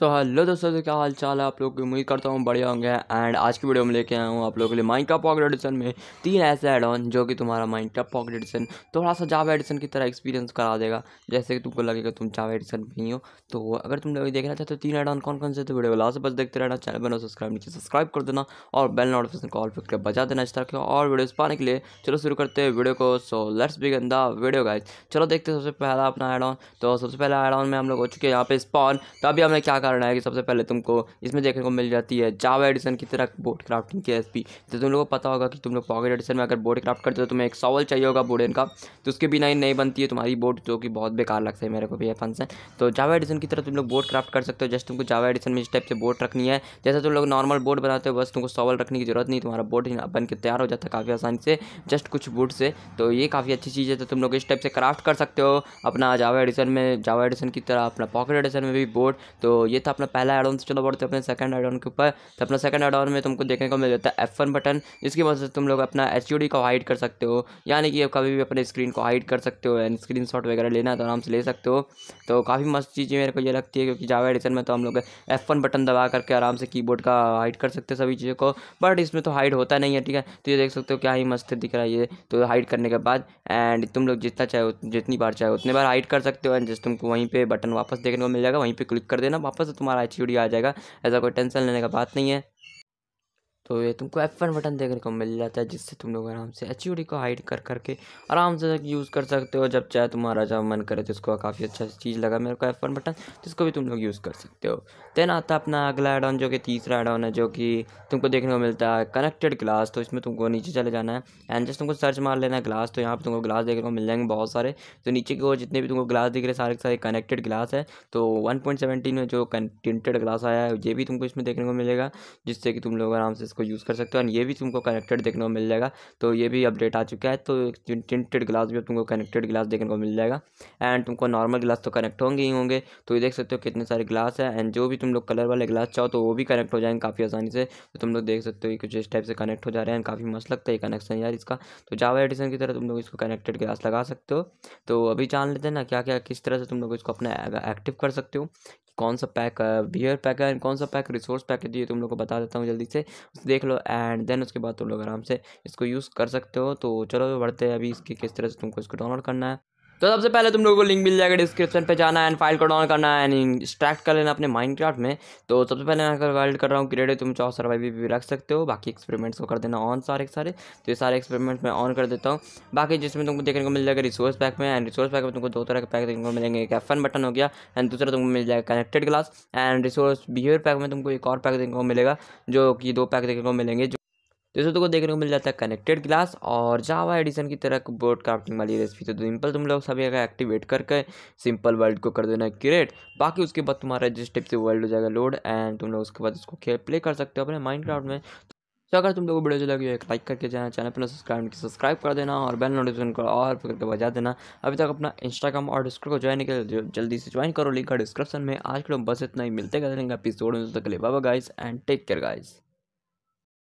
तो हेलो दोस्तों तो क्या हाल चाल है आप लोग की उम्मीद करता हूँ बढ़िया होंगे एंड आज की वीडियो में लेके आया हूँ आप लोगों के लिए माइंड का पॉकेट एडिशन में तीन ऐसे एड ऑन जो कि तुम्हारा माइंड का पॉकेट एडिशन थोड़ा सा जावा एडिशन की तरह एक्सपीरियंस करा देगा जैसे कि तुमको लगेगा तुम जावा एडिशन नहीं हो तो अगर तुम लोग देखना चाहते हो तीन एड ऑन कौन कौन से तो वीडियो लास्ट बस देखते रहना चैनल बनो सब्सक्राइब नीचे सब्सक्राइब कर देना और बेल नोटिफिकेशन कॉल पर करके बजा देना इस तरह और वीडियोज़ पाने के लिए चलो शुरू करते हैं वीडियो को so let's begin video guys चलो देखते हैं सबसे पहला अपना एड ऑन तो सबसे पहला एड ऑन में हम लोग हो चुके हैं यहाँ पे स्पॉन तो अभी हमें क्या कारण है कि सबसे पहले तुमको इसमें देखने को मिल जाती है जावा एडिशन की तरह बोर्ड क्राफ्टिंग की एसपी तो तुम लोगों को पता होगा कि तुम लोग पॉकेट एडिशन में अगर बोर्ड क्राफ्ट करते हो तुम्हें एक सॉवल चाहिए होगा बोर्डन का तो उसके बिना ही नहीं बनती है तुम्हारी बोर्ड जो कि बहुत बेकार लगता है मेरे को भी ये फंक्शन तो जावा एडिशन की तरह तुम लोग बोर्ड क्राफ्ट कर सकते हो जस्ट तुमको जावा एडिशन में इस टाइप से बोर्ड रखनी है जैसे तुम लोग नॉर्मल बोर्ड बनाते हो बस तुमको सॉवल रखने की जरूरत नहीं तुम्हारा बोर्ड बन के तैयार हो जाता है काफ़ी आसानी से जस्ट कुछ बोर्ड से तो ये काफ़ी अच्छी चीज़ है तो तुम लोग इस टाइप से क्राफ्ट कर सकते हो अपना जावा एडिशन में जावा एडिशन की तरह अपना पॉकेट एडिशन में भी बोर्ड तो ये था तो अपना पहला एड ऑन से चलो बढ़ते अपने सेकंड एड ऑन के ऊपर तो अपना सेकंड एड ऑन में तुमको देखने को मिल जाता है एफ बटन जिसकी वजह से तुम लोग अपना एच को हाइड कर सकते हो यानी कि कभी भी अपने स्क्रीन को हाइड कर सकते हो एंड स्क्रीन वगैरह लेना तो आराम से ले सकते हो तो काफ़ी मस्त चीज़ मेरे को ये लगती है क्योंकि जावा एडिशन में तो हम लोग एफ बटन दबा करके आराम से की का हाइड कर सकते हैं सभी चीज़ों को बट इसमें तो हाइड होता नहीं है ठीक है तो ये देख सकते हो क्या ही मस्त दिख रहा है ये तो हाइड करने के बाद एंड तुम लोग जितना चाहे जितनी बार चाहे उतनी बार हाइड कर सकते हो एंड जिस तुमको वहीं पर बटन वापस देखने को मिल जाएगा वहीं पर क्लिक कर देना वापस तो तुम्हारा एच आ जाएगा ऐसा कोई टेंशन लेने का बात नहीं है तो ये तुमको एफ वन बटन देखने को मिल जाता है जिससे तुम लोग आराम से एच को हाइड कर करके आराम से यूज़ कर सकते हो जब चाहे तुम्हारा जब मन करे तो इसको काफ़ी अच्छा चीज़ लगा मेरे को एफ वन बटन तो इसको भी तुम लोग यूज़ कर सकते हो देन आता अपना अगला एड ऑन जो कि तीसरा एड ऑन है जो कि तुमको देखने को मिलता है कनेक्टेड ग्लास तो इसमें तुमको नीचे चले जाना है एंड जस्ट तुमको सर्च मार लेना है ग्लास तो यहाँ पर तुमको ग्लास देखने को मिल जाएंगे बहुत सारे तो नीचे की और जितने भी तुमको ग्लास दिख रहे सारे सारे कनेक्टेड ग्लास है तो वन में जो टिंटेड ग्लास आया है ये भी तुमको इसमें देखने को मिलेगा जिससे कि तुम लोग आराम से इसको इसको यूज़ कर सकते हो एंड ये भी तुमको कनेक्टेड देखने को मिल जाएगा तो ये भी अपडेट आ चुका है तो टिंटेड ग्लास भी तुमको कनेक्टेड ग्लास देखने को मिल जाएगा एंड तुमको नॉर्मल ग्लास तो कनेक्ट होंगे ही होंगे तो ये देख सकते हो कितने सारे ग्लास है एंड जो भी तुम लोग कलर वाले ग्लास चाहो तो वो भी कनेक्ट हो जाएंगे काफ़ी आसानी से तो तुम लोग देख सकते हो कुछ इस टाइप से कनेक्ट हो जा रहे हैं काफ़ी मस्त लगता है कनेक्शन यार इसका तो जावा एडिशन की तरह तुम लोग इसको कनेक्टेड ग्लास लगा सकते हो तो अभी जान लेते हैं ना क्या क्या किस तरह से तुम लोग इसको अपना एक्टिव कर सकते हो कौन सा पैक बियर पैक है एंड कौन सा पैक रिसोर्स पैक है ये तुम लोग को बता देता हूँ जल्दी से देख लो एंड देन उसके बाद तुम लोग आराम से इसको यूज़ कर सकते हो तो चलो बढ़ते हैं अभी इसकी किस तरह से तुमको इसको डाउनलोड करना है तो सबसे पहले तुम लोगों को लिंक मिल जाएगा डिस्क्रिप्शन पे जाना है एंड फाइल को डाउन करना है एंड स्ट्रैक्ट कर लेना अपने माइनक्राफ्ट में तो सबसे पहले मैं वाइल्ड कर रहा हूँ क्रेडिट तुम चाहो सर्वाइव भी रख सकते हो बाकी एक्सपेरिमेंट्स को कर देना ऑन सारे के सारे तो ये सारे एक्सपेरिमेंट्स मैं ऑन कर देता हूँ बाकी जिसमें तुमको देखने को मिल जाएगा रिसोर्स पैक में एंड रिसोर्स पैक में तुमको दो तरह के पैक देखने को मिलेंगे एक एफ बटन हो गया एंड दूसरा तुमको मिल जाएगा connected glass and resource behaviour pack में तुमको एक और पैक देखने को मिलेगा जो कि दो पैक देखने को मिलेंगे तो इसको तो देखने को मिल जाता है कनेक्टेड ग्लास और जावा एडिशन की तरह बोर्ड क्राफ्टिंग वाली रेसिपी तो सिंपल तुम लोग सभी अगर एक्टिवेट करके सिंपल वर्ल्ड को कर देना क्रिएट बाकी उसके बाद तुम्हारा जिस टाइप से वर्ल्ड हो जाएगा लोड एंड तुम लोग उसके बाद उसको खेल प्ले कर सकते हो अपने माइंड में तो अगर तुम लोग को वीडियो लगी एक लाइक करके जाना चैनल पर सब्सक्राइब सब्सक्राइब कर देना और बेल नोटिफिकेशन को और करके बजा देना अभी तक अपना इंस्टाग्राम और डिस्क्रिप्ट को ज्वाइन कर जल्दी से ज्वाइन करो लिंक डिस्क्रिप्शन में आज के लोग बस इतना ही मिलते कर देंगे में guys and take care guys